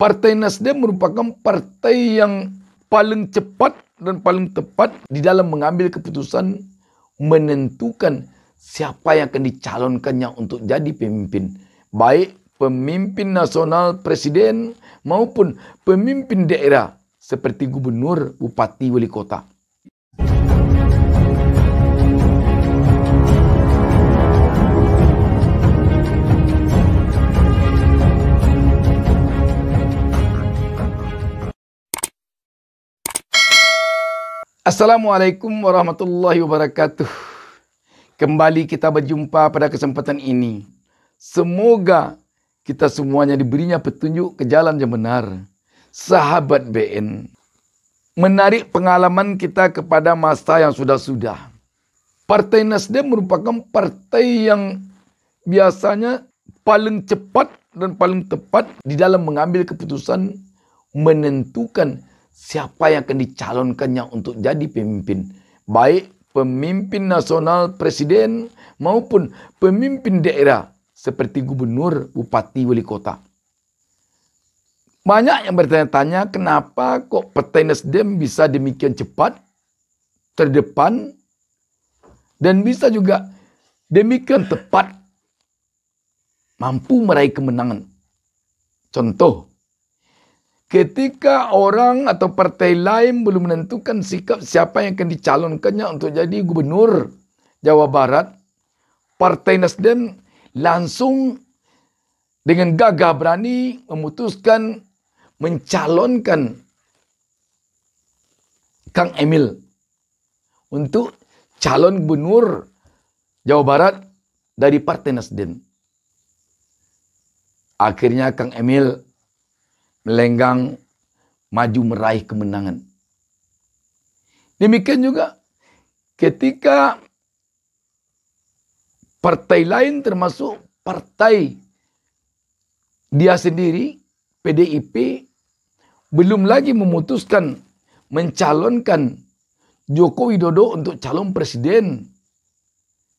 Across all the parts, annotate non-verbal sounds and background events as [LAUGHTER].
Partai Nasdem merupakan partai yang paling cepat dan paling tepat di dalam mengambil keputusan menentukan siapa yang akan dicalonkannya untuk jadi pemimpin. Baik pemimpin nasional presiden maupun pemimpin daerah seperti gubernur, bupati, wali kota. Assalamualaikum warahmatullahi wabarakatuh. Kembali kita berjumpa pada kesempatan ini. Semoga kita semuanya diberinya petunjuk ke jalan yang benar. Sahabat BN, menarik pengalaman kita kepada masa yang sudah-sudah. Partai Nasdem merupakan partai yang biasanya paling cepat dan paling tepat di dalam mengambil keputusan menentukan siapa yang akan dicalonkannya untuk jadi pemimpin. Baik pemimpin nasional presiden maupun pemimpin daerah seperti gubernur, bupati, wali kota. Banyak yang bertanya-tanya kenapa kok partai Nasdem bisa demikian cepat terdepan dan bisa juga demikian tepat mampu meraih kemenangan. Contoh Ketika orang atau partai lain belum menentukan sikap siapa yang akan dicalonkannya untuk jadi gubernur Jawa Barat, Partai Nasdem langsung dengan gagah berani memutuskan mencalonkan Kang Emil untuk calon gubernur Jawa Barat dari Partai Nasdem. Akhirnya Kang Emil melenggang maju meraih kemenangan. Demikian juga ketika partai lain termasuk partai dia sendiri PDIP belum lagi memutuskan mencalonkan Joko Widodo untuk calon presiden.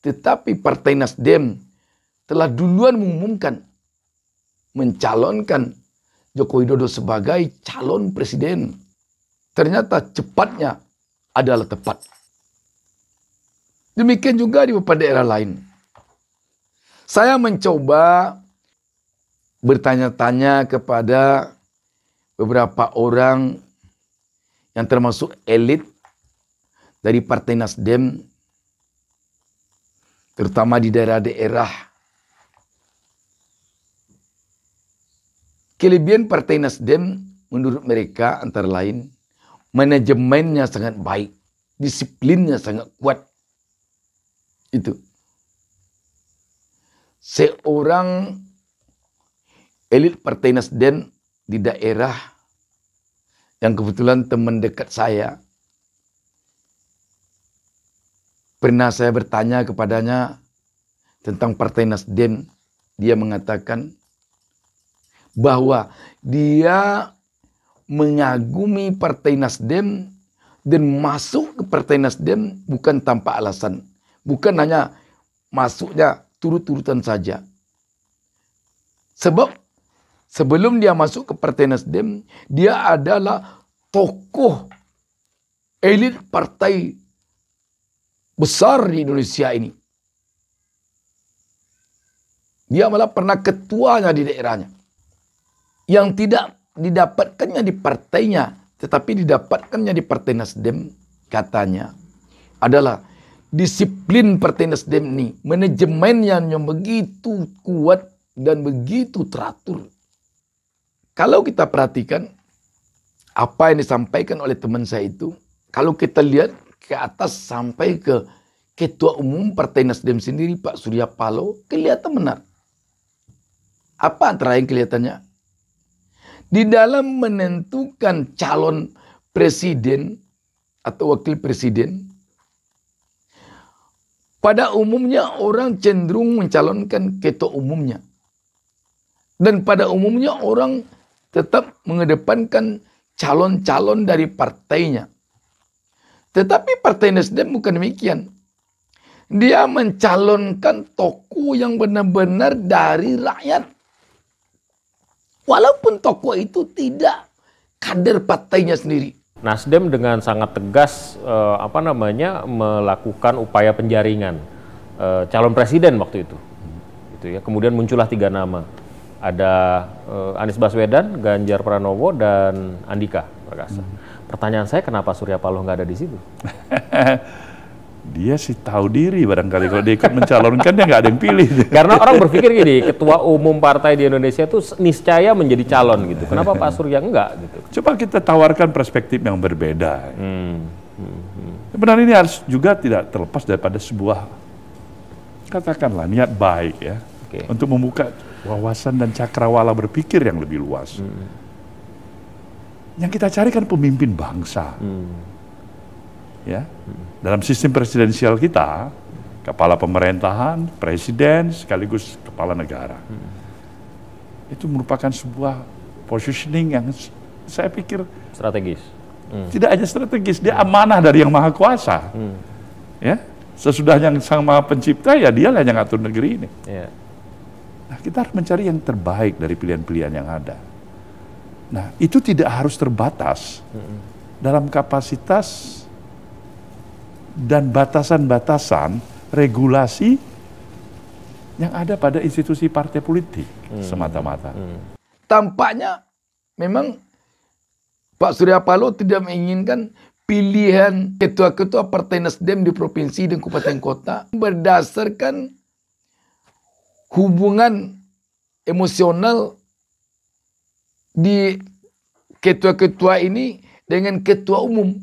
Tetapi Partai Nasdem telah duluan mengumumkan mencalonkan Joko Widodo sebagai calon presiden. Ternyata cepatnya adalah tepat. Demikian juga di beberapa daerah lain. Saya mencoba bertanya-tanya kepada beberapa orang yang termasuk elit dari Partai Nasdem, terutama di daerah-daerah Kelebihan Partai Nasdem menurut mereka antara lain manajemennya sangat baik, disiplinnya sangat kuat. Itu. Seorang elit Partai Nasdem di daerah yang kebetulan teman dekat saya pernah saya bertanya kepadanya tentang Partai Nasdem, dia mengatakan bahwa dia mengagumi Partai Nasdem dan masuk ke Partai Nasdem bukan tanpa alasan. Bukan hanya masuknya turut-turutan saja. Sebab sebelum dia masuk ke Partai Nasdem, dia adalah tokoh elit partai besar di Indonesia ini. Dia malah pernah ketuanya di daerahnya yang tidak didapatkannya di partainya, tetapi didapatkannya di Partai Nasdem, katanya adalah disiplin Partai Nasdem ini, manajemennya yang begitu kuat dan begitu teratur. Kalau kita perhatikan apa yang disampaikan oleh teman saya itu, kalau kita lihat ke atas sampai ke Ketua Umum Partai Nasdem sendiri Pak Surya Paloh, kelihatan benar. Apa antara yang kelihatannya? di dalam menentukan calon presiden atau wakil presiden, pada umumnya orang cenderung mencalonkan ketua umumnya. Dan pada umumnya orang tetap mengedepankan calon-calon dari partainya. Tetapi Partai Nasdem bukan demikian. Dia mencalonkan tokoh yang benar-benar dari rakyat Walaupun tokoh itu tidak kader partainya sendiri. Nasdem dengan sangat tegas eh, apa namanya melakukan upaya penjaringan eh, calon presiden waktu itu. Itu ya. Kemudian muncullah tiga nama. Ada eh, Anies Baswedan, Ganjar Pranowo dan Andika Perkasa. Hmm. Pertanyaan saya kenapa Surya Paloh nggak ada di situ? [LAUGHS] dia sih tahu diri barangkali kalau dia ikut mencalonkan dia nggak ada yang pilih karena orang berpikir gini ketua umum partai di Indonesia itu niscaya menjadi calon gitu kenapa Pak Surya enggak gitu coba kita tawarkan perspektif yang berbeda hmm. Hmm. sebenarnya hmm. ini harus juga tidak terlepas daripada sebuah katakanlah niat baik ya okay. untuk membuka wawasan dan cakrawala berpikir yang lebih luas hmm. yang kita cari kan pemimpin bangsa hmm Ya. Dalam sistem presidensial kita, kepala pemerintahan, presiden sekaligus kepala negara. Itu merupakan sebuah positioning yang saya pikir strategis. Hmm. Tidak hanya strategis, dia amanah dari yang maha kuasa. Hmm. Ya, sesudah yang sang maha pencipta ya dialah yang ngatur negeri ini. Ya. Nah, kita harus mencari yang terbaik dari pilihan-pilihan yang ada. Nah, itu tidak harus terbatas hmm. dalam kapasitas dan batasan-batasan regulasi yang ada pada institusi partai politik hmm. semata-mata. Hmm. Tampaknya memang Pak Surya Paloh tidak menginginkan pilihan ketua-ketua Partai Nasdem di provinsi dan kabupaten kota berdasarkan hubungan emosional di ketua-ketua ini dengan ketua umum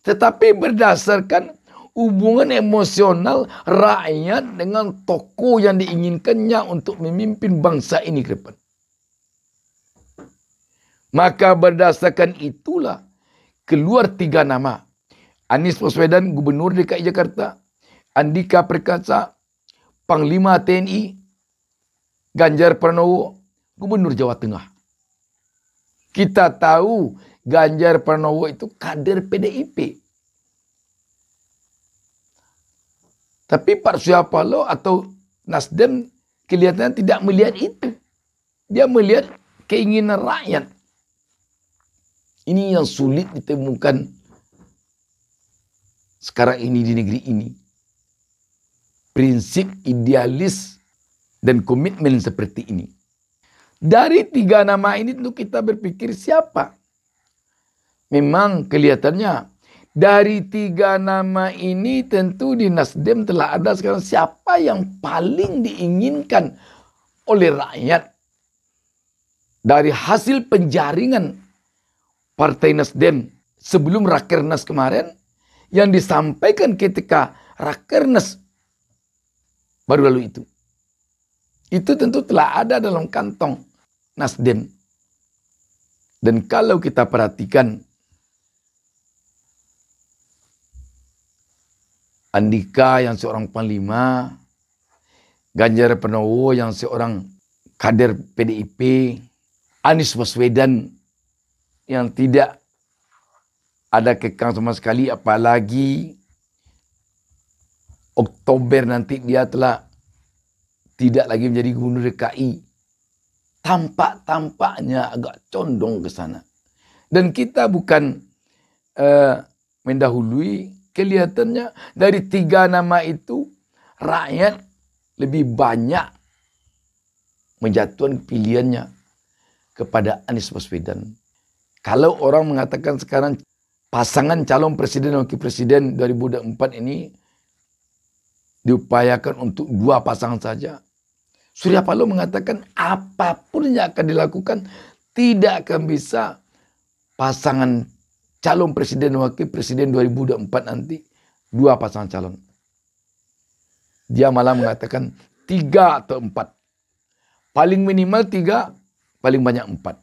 tetapi berdasarkan hubungan emosional rakyat dengan tokoh yang diinginkannya untuk memimpin bangsa ini ke depan. Maka berdasarkan itulah keluar tiga nama. Anies Baswedan Gubernur DKI Jakarta, Andika Perkasa Panglima TNI, Ganjar Pranowo Gubernur Jawa Tengah. Kita tahu Ganjar Pranowo itu kader PDIP. Tapi Pak Suyapalo atau Nasdem kelihatannya tidak melihat itu. Dia melihat keinginan rakyat. Ini yang sulit ditemukan sekarang ini di negeri ini. Prinsip idealis dan komitmen seperti ini. Dari tiga nama ini tentu kita berpikir siapa? Memang kelihatannya dari tiga nama ini tentu di Nasdem telah ada sekarang siapa yang paling diinginkan oleh rakyat. Dari hasil penjaringan Partai Nasdem sebelum Rakernas kemarin yang disampaikan ketika Rakernas baru lalu itu. Itu tentu telah ada dalam kantong Nasdem. Dan kalau kita perhatikan Andika yang seorang panglima, Ganjar Pranowo yang seorang kader PDIP, Anies Baswedan yang tidak ada kekang sama sekali apalagi Oktober nanti dia telah tidak lagi menjadi gubernur DKI tampak-tampaknya agak condong ke sana. Dan kita bukan uh, mendahului, kelihatannya dari tiga nama itu rakyat lebih banyak menjatuhkan pilihannya kepada Anies Baswedan. Kalau orang mengatakan sekarang pasangan calon presiden dan wakil presiden 2024 ini diupayakan untuk dua pasangan saja, Surya Paloh mengatakan apapun yang akan dilakukan tidak akan bisa pasangan calon presiden wakil presiden 2024 nanti dua pasangan calon. Dia malah mengatakan tiga atau empat. Paling minimal tiga, paling banyak empat.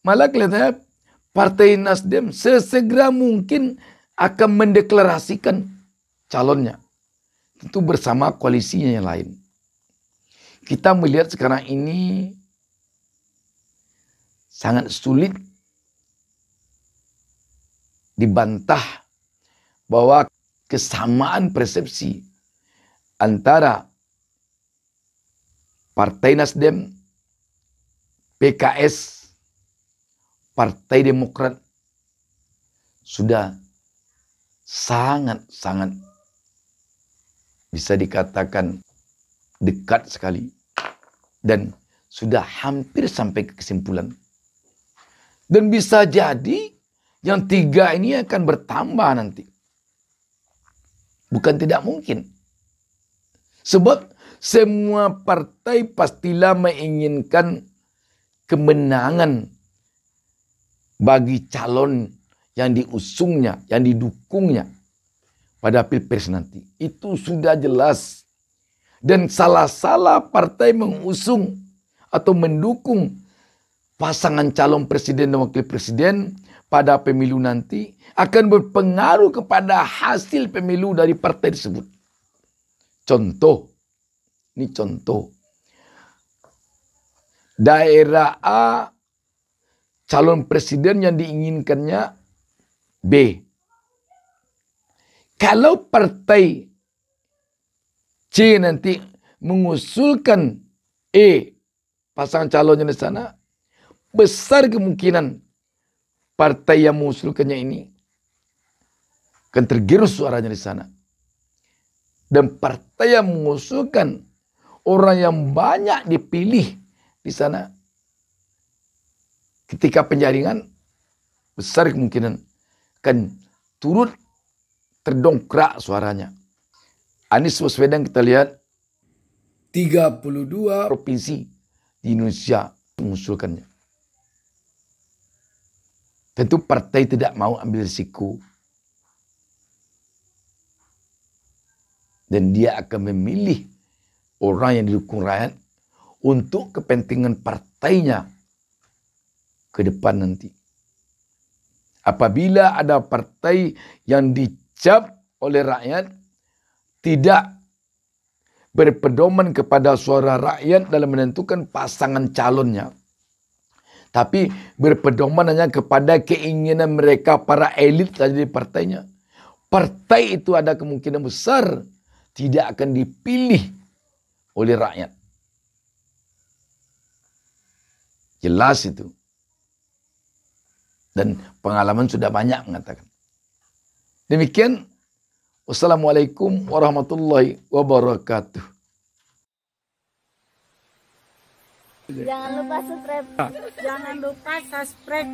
Malah kelihatannya Partai Nasdem sesegera mungkin akan mendeklarasikan calonnya. Tentu bersama koalisinya yang lain. Kita melihat sekarang ini sangat sulit dibantah bahwa kesamaan persepsi antara Partai Nasdem, PKS, Partai Demokrat sudah sangat-sangat bisa dikatakan dekat sekali dan sudah hampir sampai ke kesimpulan. Dan bisa jadi yang tiga ini akan bertambah nanti. Bukan tidak mungkin. Sebab semua partai pastilah menginginkan kemenangan bagi calon yang diusungnya, yang didukungnya pada pilpres nanti. Itu sudah jelas dan salah-salah partai mengusung atau mendukung pasangan calon presiden dan wakil presiden pada pemilu nanti akan berpengaruh kepada hasil pemilu dari partai tersebut. Contoh, ini contoh. Daerah A calon presiden yang diinginkannya B. Kalau partai C nanti mengusulkan E pasangan calonnya di sana, besar kemungkinan partai yang mengusulkannya ini akan tergerus suaranya di sana. Dan partai yang mengusulkan orang yang banyak dipilih di sana ketika penjaringan besar kemungkinan akan turut terdongkrak suaranya. Anies Baswedan kita lihat 32 provinsi di Indonesia mengusulkannya. Tentu partai tidak mau ambil risiko dan dia akan memilih orang yang didukung rakyat untuk kepentingan partainya ke depan nanti. Apabila ada partai yang dicap oleh rakyat tidak berpedoman kepada suara rakyat dalam menentukan pasangan calonnya. Tapi berpedoman hanya kepada keinginan mereka para elit saja di partainya. Partai itu ada kemungkinan besar tidak akan dipilih oleh rakyat. Jelas itu. Dan pengalaman sudah banyak mengatakan. Demikian Wassalamualaikum warahmatullahi wabarakatuh. Jangan lupa subscribe. Ah. Jangan lupa subscribe.